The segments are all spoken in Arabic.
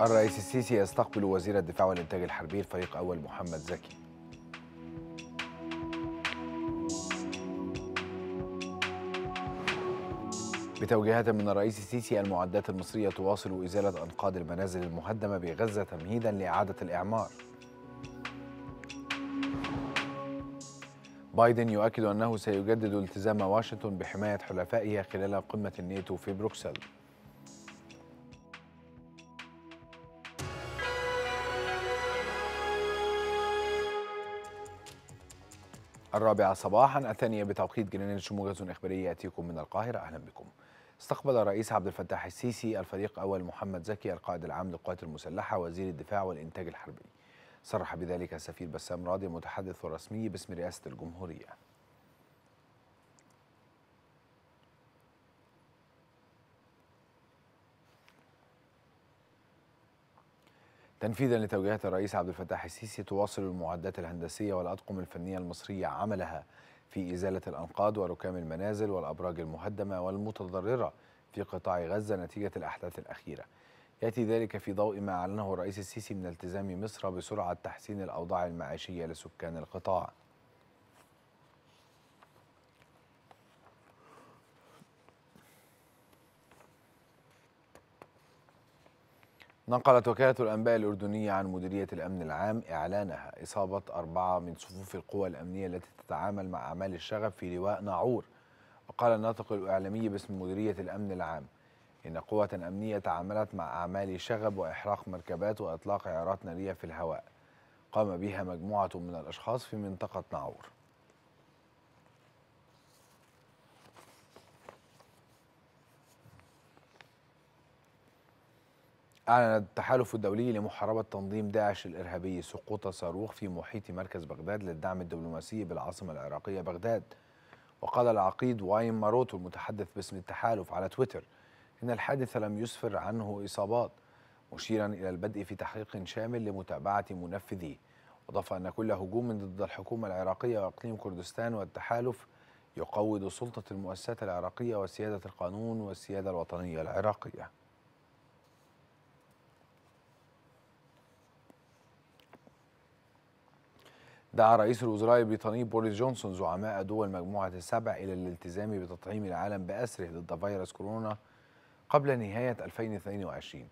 الرئيس السيسي يستقبل وزير الدفاع والإنتاج الحربي الفريق أول محمد زكي بتوجيهات من الرئيس السيسي المعدات المصرية تواصل إزالة أنقاض المنازل المهدمة بغزة تمهيدا لإعادة الإعمار بايدن يؤكد أنه سيجدد التزام واشنطن بحماية حلفائها خلال قمة الناتو في بروكسل الرابعة صباحا الثانية بتوقيت جرينتش موجز إخباري يأتيكم من القاهرة أهلا بكم استقبل الرئيس عبد الفتاح السيسي الفريق أول محمد زكي القائد العام للقوات المسلحة وزير الدفاع والإنتاج الحربي صرح بذلك السفير بسام راضي متحدث رسمي باسم رئاسة الجمهورية تنفيذا لتوجيهات الرئيس عبد الفتاح السيسي تواصل المعدات الهندسيه والاطقم الفنيه المصريه عملها في ازاله الانقاض وركام المنازل والابراج المهدمه والمتضرره في قطاع غزه نتيجه الاحداث الاخيره. ياتي ذلك في ضوء ما اعلنه الرئيس السيسي من التزام مصر بسرعه تحسين الاوضاع المعيشيه لسكان القطاع. نقلت وكالة الأنباء الأردنية عن مديرية الأمن العام إعلانها إصابة أربعة من صفوف القوى الأمنية التي تتعامل مع أعمال الشغب في لواء ناعور وقال الناطق الإعلامي باسم مديرية الأمن العام إن قوة أمنية تعاملت مع أعمال شغب وإحراق مركبات وإطلاق عيارات نارية في الهواء قام بها مجموعة من الأشخاص في منطقة ناعور أعلن التحالف الدولي لمحاربة تنظيم داعش الإرهابي سقوط صاروخ في محيط مركز بغداد للدعم الدبلوماسي بالعاصمة العراقية بغداد وقال العقيد وايم ماروتو المتحدث باسم التحالف على تويتر إن الحادث لم يسفر عنه إصابات مشيرا إلى البدء في تحقيق شامل لمتابعة منفذيه أضاف أن كل هجوم ضد الحكومة العراقية وإقليم كردستان والتحالف يقوض سلطة المؤسسات العراقية وسيادة القانون والسيادة الوطنية العراقية دعا رئيس الوزراء البريطاني بوريس جونسون زعماء دول مجموعة السبع إلى الالتزام بتطعيم العالم بأسره ضد فيروس كورونا قبل نهاية 2022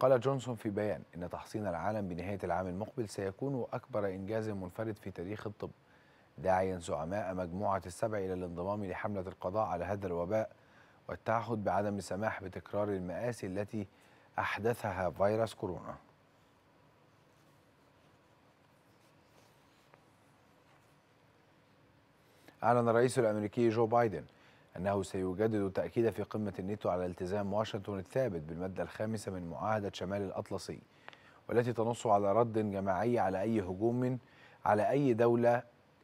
قال جونسون في بيان إن تحصين العالم بنهاية العام المقبل سيكون أكبر إنجاز منفرد في تاريخ الطب داعيا زعماء مجموعة السبع إلى الانضمام لحملة القضاء على هذا الوباء والتعهد بعدم السماح بتكرار المآسي التي أحدثها فيروس كورونا أعلن الرئيس الأمريكي جو بايدن أنه سيجدد تأكيد في قمة النيتو على التزام واشنطن الثابت بالمادة الخامسة من معاهدة شمال الأطلسي والتي تنص على رد جماعي على أي هجوم على أي دولة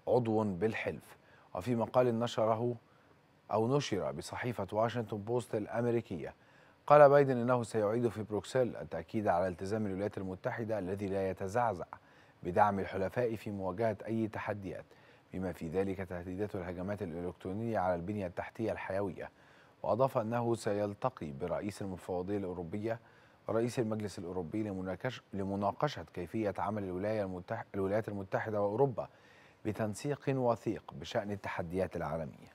عضو بالحلف وفي مقال نشره أو نشر بصحيفة واشنطن بوست الأمريكية قال بايدن أنه سيعيد في بروكسل التأكيد على التزام الولايات المتحدة الذي لا يتزعزع بدعم الحلفاء في مواجهة أي تحديات بما في ذلك تهديدات الهجمات الإلكترونية على البنية التحتية الحيوية وأضاف أنه سيلتقي برئيس المفوضية الأوروبية ورئيس المجلس الأوروبي لمناقشة كيفية عمل الولايات المتحدة وأوروبا بتنسيق وثيق بشأن التحديات العالمية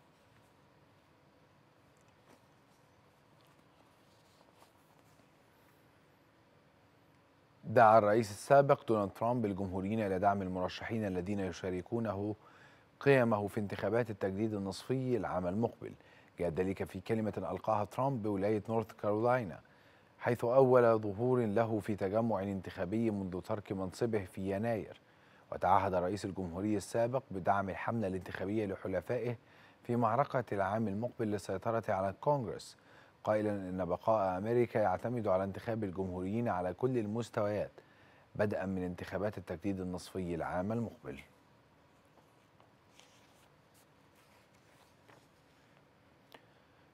دعا الرئيس السابق دونالد ترامب الجمهوريين إلى دعم المرشحين الذين يشاركونه قيمه في انتخابات التجديد النصفي العام المقبل جاء ذلك في كلمة ألقاها ترامب بولاية نورث كارولاينا حيث أول ظهور له في تجمع انتخابي منذ ترك منصبه في يناير وتعهد رئيس الجمهورية السابق بدعم الحملة الانتخابية لحلفائه في معركة العام المقبل للسيطرة على الكونغرس قائلا أن بقاء أمريكا يعتمد على انتخاب الجمهوريين على كل المستويات بدءا من انتخابات التجديد النصفي العام المقبل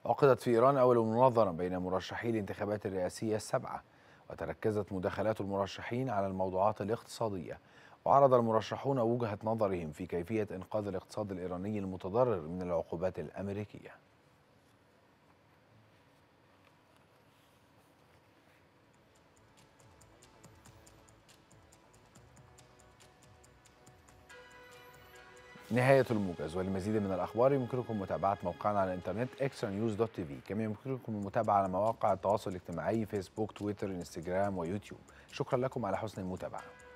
عقدت في إيران أول مناظرة بين مرشحي الانتخابات الرئاسية السبعة وتركزت مداخلات المرشحين على الموضوعات الاقتصادية وعرض المرشحون وجهة نظرهم في كيفية إنقاذ الاقتصاد الإيراني المتضرر من العقوبات الأمريكية نهاية الموجز ولمزيد من الأخبار يمكنكم متابعة موقعنا على الإنترنت extranews.tv كما يمكنكم المتابعة على مواقع التواصل الاجتماعي فيسبوك تويتر إنستجرام ويوتيوب شكرا لكم على حسن المتابعة